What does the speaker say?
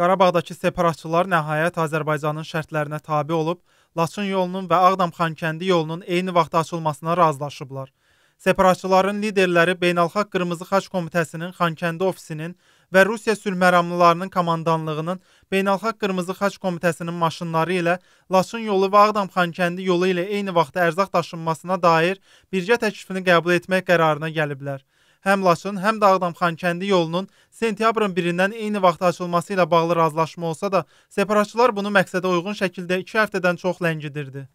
Qarabağdakı separatçılar nəhayət Azərbaycanın şərtlərinə tabe olub, Laçın yolunun və Ağdam-Xankəndi yolunun eyni vaxtda açılmasına razılaşıblar. Separatçıların liderləri Beynəlxalq Qırmızı Xaç Komitəsinin Xankəndi ofisinin və Rusiya sülhməramlılarının komandanlığının Beynəlxalq Qırmızı Xaç Komitəsinin maşınları ilə Laçın yolu və Ağdam-Xankəndi yolu ilə eyni vaxtda ərzaq daşınmasına dair birgə təklifini qəbul etmək qərarına gəliblər həm Laçın, həm də Ağdamxankəndi yolunun sentyabrın 1-dən eyni vaxtda açılması ilə bağlı razılaşma olsa da, separatçılar bunu məqsədə uyğun şəkildə 2 həftədən çox ləngidirdi.